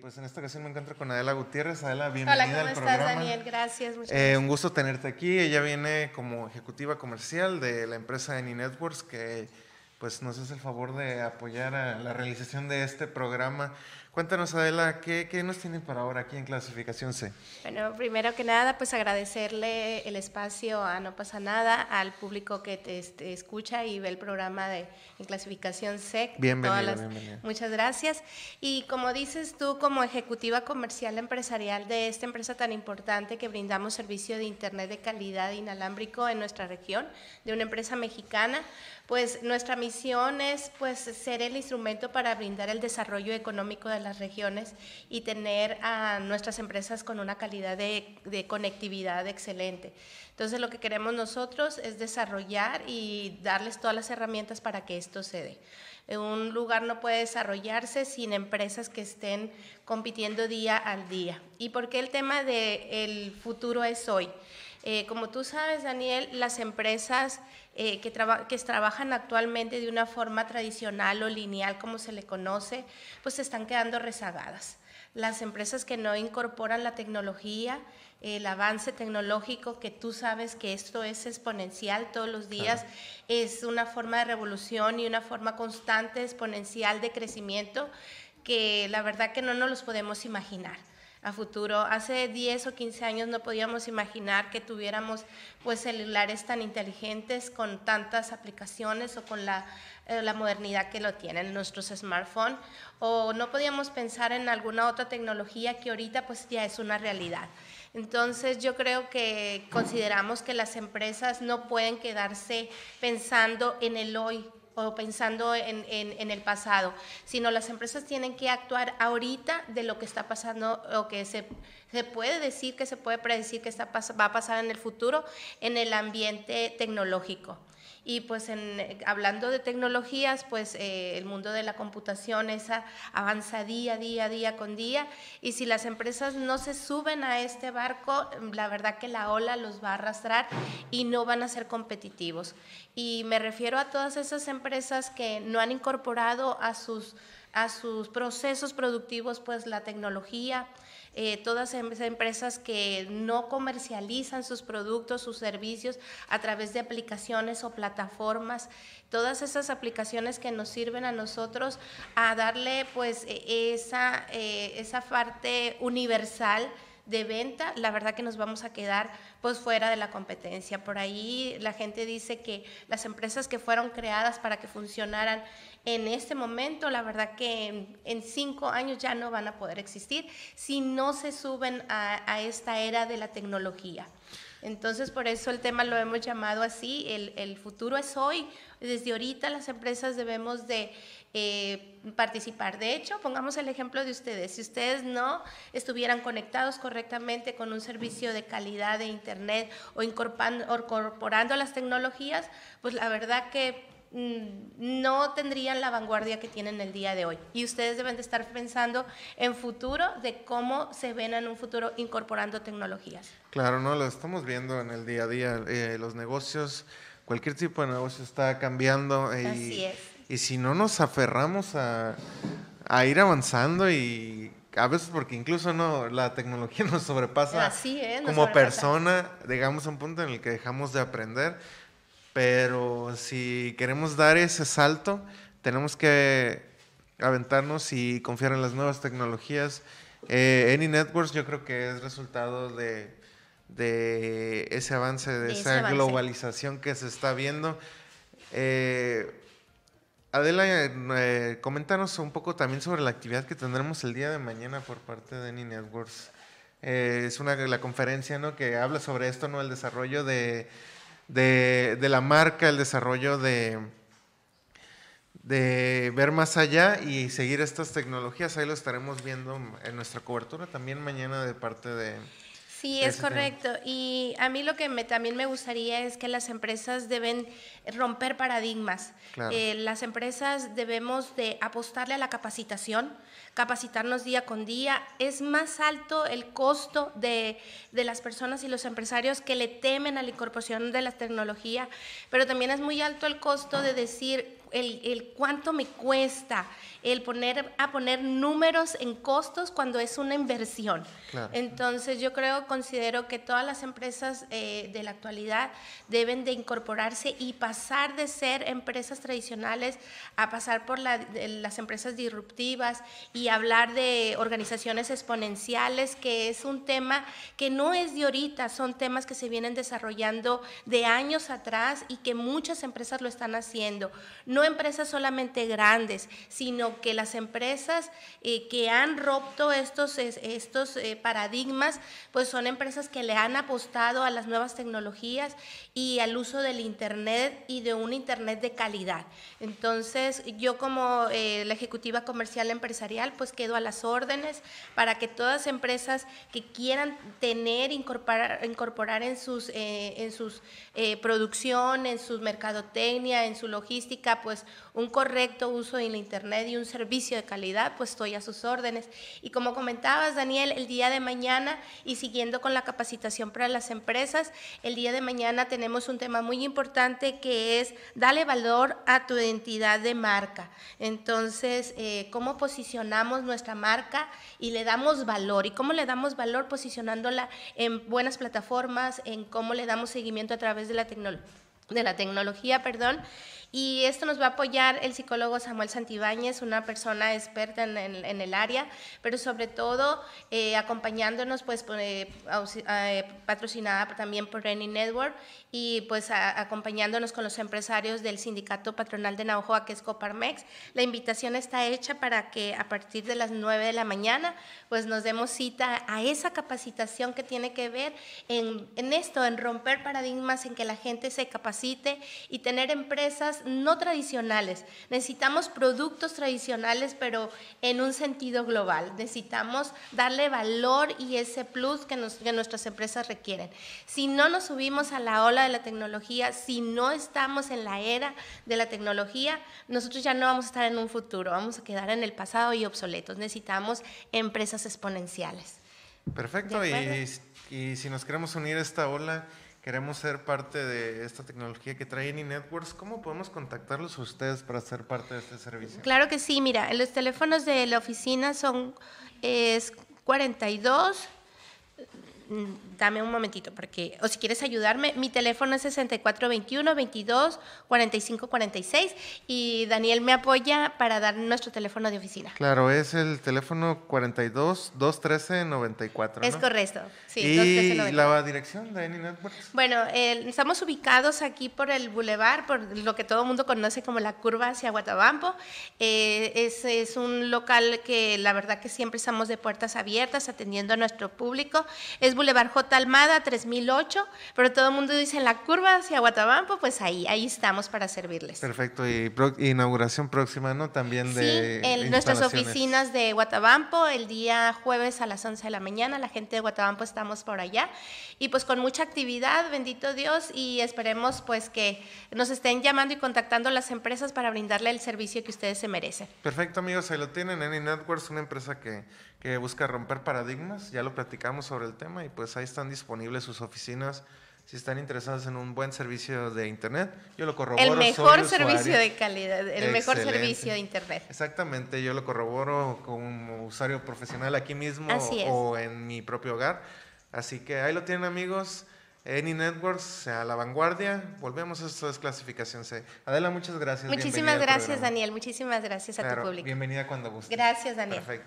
pues en esta ocasión me encuentro con Adela Gutiérrez. Adela, bienvenida Hola, ¿cómo estás, Daniel? Gracias, muchas eh, gracias. Un gusto tenerte aquí. Ella viene como ejecutiva comercial de la empresa Eni Networks, que pues nos hace el favor de apoyar a la realización de este programa. Cuéntanos, Adela, ¿qué, ¿qué, nos tienen para ahora aquí en Clasificación C? Bueno, primero que nada, pues agradecerle el espacio a No pasa nada, al público que te, este, escucha y ve el programa de en Clasificación C. Bienvenido, Muchas gracias. Y como dices tú, como ejecutiva comercial empresarial de esta empresa tan importante que brindamos servicio de Internet de calidad inalámbrico en nuestra región, de una empresa mexicana, pues nuestra misión es pues ser el instrumento para brindar el desarrollo económico de la las regiones y tener a nuestras empresas con una calidad de, conectividad excelente. Entonces lo que queremos nosotros es desarrollar y darles todas las herramientas para que esto se dé un lugar no puede desarrollarse sin empresas que estén compitiendo día al día. ¿Y por qué el tema del el futuro es hoy? Eh, como tú sabes, Daniel, las empresas eh, que, trabajan actualmente de una forma tradicional o lineal, como se le conoce, pues se están quedando rezagadas. Las empresas que no incorporan la tecnología, el avance tecnológico, que tú sabes que esto es exponencial todos los días, es una forma de revolución y una forma constante, exponencial de crecimiento, que la verdad que no nos los podemos imaginar a futuro. Hace 10 o 15 años no podíamos imaginar que tuviéramos pues celulares tan inteligentes con tantas aplicaciones o con la, eh, la modernidad que lo tienen nuestros smartphones o no podíamos pensar en alguna otra tecnología que ahorita pues ya es una realidad. Entonces yo creo que consideramos que las empresas no pueden quedarse pensando en el hoy, o pensando en, en, el pasado, sino las empresas tienen que actuar ahorita de lo que está pasando o que se, puede decir, que se puede predecir que está, va a pasar en el futuro en el ambiente tecnológico. Y pues hablando de tecnologías, pues eh, el mundo de la computación esa avanza día, día, día con día. Y si las empresas no se suben a este barco, la verdad que la ola los va a arrastrar y no van a ser competitivos. Y me refiero a todas esas empresas que no han incorporado a sus a sus procesos productivos, pues la tecnología, eh, todas em, esas empresas que no comercializan sus productos, sus servicios a través de aplicaciones o plataformas, todas esas aplicaciones que nos sirven a nosotros a darle pues e, eh, esa parte universal de venta, la verdad que nos vamos a quedar pues fuera de la competencia. Por ahí la gente dice que las empresas que fueron creadas para que funcionaran en este momento, la verdad que en cinco años ya no van a poder existir si no se suben a, esta era de la tecnología. Entonces, por eso el tema lo hemos llamado así, el, el futuro es hoy. Desde ahorita las empresas debemos de eh, participar. De hecho, pongamos el ejemplo de ustedes. Si ustedes no estuvieran conectados correctamente con un servicio de calidad de Internet o incorporando, las tecnologías, pues la verdad que mm, no tendrían la vanguardia que tienen el día de hoy. Y ustedes deben de estar pensando en futuro, de cómo se ven en un futuro incorporando tecnologías. Claro, no, lo estamos viendo en el día a día. Eh, los negocios, cualquier tipo de negocio está cambiando. Eh, Así es. Y si no nos aferramos a, a ir avanzando y a veces porque incluso no la tecnología nos sobrepasa como persona, digamos a un punto en el que dejamos de aprender, pero si queremos dar ese salto, tenemos que aventarnos y confiar en las nuevas tecnologías. Eh, Any Networks yo creo que es resultado de, de ese avance, de, esa globalización que se está viendo. Eh, Adela, eh, eh, coméntanos un poco también sobre la actividad que tendremos el día de mañana por parte de Any Networks. Eh, es una la conferencia ¿no? que habla sobre esto, ¿no? El desarrollo de, de la marca, el desarrollo de, de ver más allá y seguir estas tecnologías. Ahí lo estaremos viendo en nuestra cobertura también mañana de parte de, Sí, es correcto. Y a mí lo que también me gustaría es que las empresas deben romper paradigmas. Eh, las empresas debemos de apostarle a la capacitación, capacitarnos día con día. Es más alto el costo de, de, las personas y los empresarios que le temen a la incorporación de la tecnología, pero también es muy alto el costo de decir, el, cuánto me cuesta, el poner a poner números en costos cuando es una inversión. Entonces yo creo, considero que todas las empresas eh, de la actualidad deben de incorporarse y pasar de ser empresas tradicionales a pasar por las empresas disruptivas y hablar de organizaciones exponenciales, que es un tema que no es de ahorita, son temas que se vienen desarrollando de años atrás y que muchas empresas lo están haciendo no empresas solamente grandes, sino que las empresas eh, que han roto estos, estos eh, paradigmas, pues son empresas que le han apostado a las nuevas tecnologías y al uso del Internet y de un Internet de calidad. Entonces, yo como eh, la ejecutiva comercial empresarial, pues quedo a las órdenes para que todas empresas que quieran tener, incorporar, incorporar en sus, en sus producción, en su mercadotecnia, en su logística, pues pues un correcto uso en la Internet y un servicio de calidad, pues estoy a sus órdenes. Y como comentabas, Daniel, el día de mañana y siguiendo con la capacitación para las empresas, el día de mañana tenemos un tema muy importante que es darle valor a tu identidad de marca. Entonces, eh, ¿cómo posicionamos nuestra marca y le damos valor? ¿Y cómo le damos valor posicionándola en buenas plataformas, en cómo le damos seguimiento a través de la tecnología? de la tecnología, perdón, y esto nos va a apoyar el psicólogo Samuel Santibáñez, una persona experta en, el área, pero sobre todo eh, acompañándonos, pues eh, eh, patrocinada también por Renny Network y pues acompañándonos con los empresarios del Sindicato Patronal de Navajoa, que es Coparmex. La invitación está hecha para que a partir de las 9 de la mañana, pues nos demos cita a esa capacitación que tiene que ver en esto, en romper paradigmas, en que la gente se capacite y tener empresas no tradicionales. Necesitamos productos tradicionales, pero en un sentido global. Necesitamos darle valor y ese plus que, nuestras empresas requieren. Si no nos subimos a la ola de la tecnología, si no estamos en la era de la tecnología, nosotros ya no vamos a estar en un futuro, vamos a quedar en el pasado y obsoletos. Necesitamos empresas exponenciales. Perfecto, y si nos queremos unir a esta ola, queremos ser parte de esta tecnología que trae Any Networks, ¿cómo podemos contactarlos ustedes para ser parte de este servicio? Claro que sí, mira, los teléfonos de la oficina son es 42 dame un momentito, porque, o si quieres ayudarme, mi teléfono es 6421 22 45 46 y Daniel me apoya para dar nuestro teléfono de oficina. Claro, es el teléfono 42 213 94. ¿no? Es correcto, ¿Y la dirección de Bueno, estamos ubicados aquí por el Boulevard, por lo que todo el mundo conoce como la curva hacia Guatabampo. Eh, es, es un local que la verdad que siempre estamos de puertas abiertas atendiendo a nuestro público. Es Boulevard J. Almada, 3008, pero todo el mundo dice en la curva hacia Guatabampo, pues ahí, ahí estamos para servirles. Perfecto, y inauguración próxima, ¿no? También de... Sí, en nuestras oficinas de Guatabampo, el día jueves a las 11 de la mañana, la gente de Guatabampo estamos por allá, y pues con mucha actividad, bendito Dios, y esperemos pues que nos estén llamando y contactando las empresas para brindarle el servicio que ustedes se merecen. Perfecto, amigos, ahí lo tienen, Any Networks, una empresa que, que busca romper paradigmas, ya lo platicamos sobre el tema y pues ahí están disponibles sus oficinas. Si están interesados en un buen servicio de internet, yo lo corroboro. El mejor servicio de calidad, el mejor servicio de internet. Exactamente, yo lo corroboro como usuario profesional aquí mismo o en mi propio hogar. Así que ahí lo tienen amigos. Any Networks a la vanguardia. Volvemos a esta desclasificación, Adela, muchas gracias. Muchísimas gracias, Daniel. Muchísimas gracias a tu público. Bienvenida cuando guste. Gracias, Daniel. Perfecto.